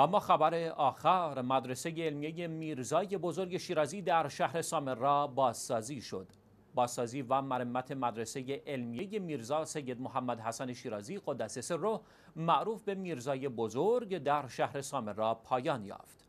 و ما خبر آخر مدرسه علمیه میرزای بزرگ شیرازی در شهر سامرا بازسازی شد بازسازی و مرمت مدرسه علمیه میرزا سید محمد حسن شیرازی قدس رو معروف به میرزای بزرگ در شهر سامرا پایان یافت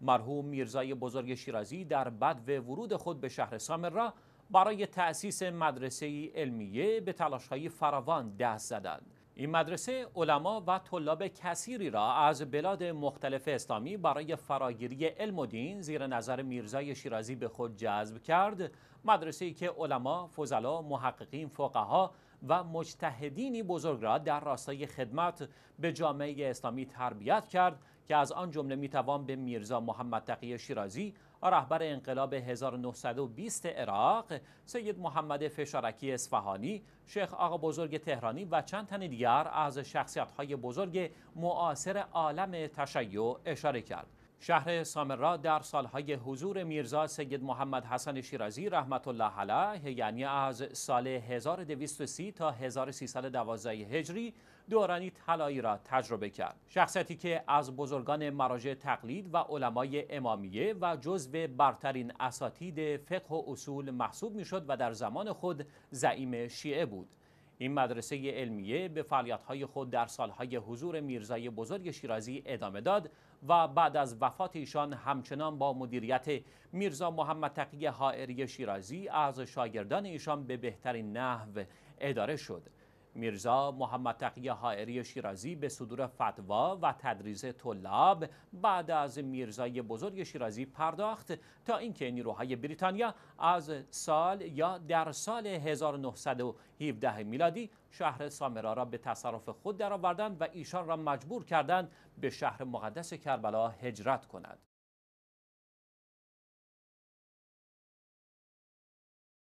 مرحوم میرزای بزرگ شیرازی در بد و ورود خود به شهر سامرا برای تأسیس مدرسه علمیه به تلاشهای فراوان دست زدند این مدرسه علما و طلاب کثیری را از بلاد مختلف اسلامی برای فراگیری علم و دین زیر نظر میرزای شیرازی به خود جذب کرد مدرسه ای که علما، فضلا، محققین، فقها و مجتهدینی بزرگ را در راستای خدمت به جامعه اسلامی تربیت کرد که از آن جمله میتوان به میرزا محمد تقی شیرازی رهبر انقلاب 1920 عراق، سید محمد فشارکی اصفهانی، شیخ آقا بزرگ تهرانی و چند تن دیگر از شخصیت‌های بزرگ معاصر عالم تشیع اشاره کرد. شهر سامرا در سالهای حضور میرزا سید محمد حسن شیرازی رحمت الله علیه یعنی از سال 1230 تا 1312 هجری دورانی طلایی را تجربه کرد شخصیتی که از بزرگان مراجع تقلید و علمای امامیه و جزو برترین اساتید فقه و اصول محسوب میشد و در زمان خود زعیم شیعه بود این مدرسه علمیه به فعالیت‌های خود در سالهای حضور میرزای بزرگ شیرازی ادامه داد و بعد از وفات ایشان همچنان با مدیریت میرزا محمد تقی حائری شیرازی از شاگردان ایشان به بهترین نحو اداره شد. میرزا محمد تقی حائری شیرازی به صدور فتوا و تدریز طلاب بعد از میرزای بزرگ شیرازی پرداخت تا اینکه نیروهای بریتانیا از سال یا در سال 1917 میلادی شهر سامرا را به تصرف خود درآوردند و ایشان را مجبور کردند به شهر مقدس کربلا هجرت کند.